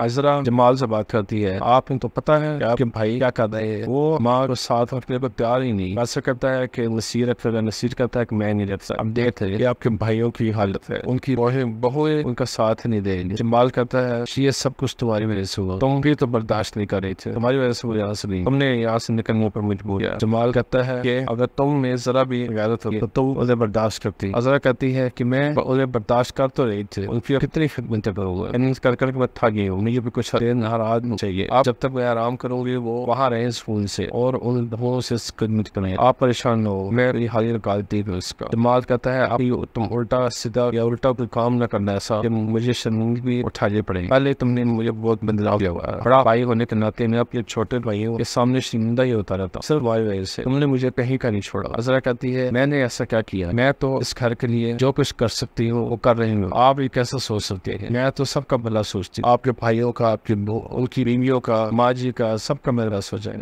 अजरा जमाल से बात करती है आप तो पता है आपके भाई क्या कर रहे हैं वो माँ को साथ रखने पर प्यार ही नहीं ऐसा करता है कि नसीर रखता नसीर करता है कि मैं नहीं रखता अब देख रहे आपके भाइयों की हालत है उनकी बहुए उनका साथ नहीं देंगे जमाल कहता है ये सब कुछ तुम्हारी वजह से हुआ तुम भी तो बर्दाश्त नहीं कर रहे थे तुम्हारी वजह से वो यहाँ से नहीं तुमने यहाँ से निकलने पर मजबूर किया जमाल कहता है की अगर तुम में जरा भी गैरत होगी तो तुम उन्हें बर्दाश्त करती अजरा कहती है की मैं उन्हें बर्दाश्त कर तो रही थी उनकी कितनी खिदमत करूंगा कर कर मैं था गई हूँ फैमिली भी कुछ देर नाराज चाहिए आप जब तक मैं आराम करोगे वो वहाँ रहे स्कूल से और उन दफों से खिदमत करें आप परेशान न हो मैं हाली निकालती हूँ उसका दिमाग कहता है आप तुम उल्टा सीधा या उल्टा कोई काम न करना ऐसा कि मुझे शर्मिंदगी उठानी पड़ेगी पहले तुमने मुझे बहुत बदलाव किया हुआ बड़ा भाई होने के नाते मैं अपने छोटे भाइयों के सामने शर्मिंदा ही होता रहता सिर्फ वाई वाई से तुमने मुझे कहीं का नहीं छोड़ा अजरा कहती है मैंने ऐसा क्या किया मैं तो इस घर के लिए जो कुछ कर सकती हूँ वो कर रही हूँ आप ये कैसा सोच सकते हैं मैं तो सबका भला सोचती हूँ आपके भाई भाइयों का आपके उनकी बीवियों का माजी का सबका मेरा हो जाएगा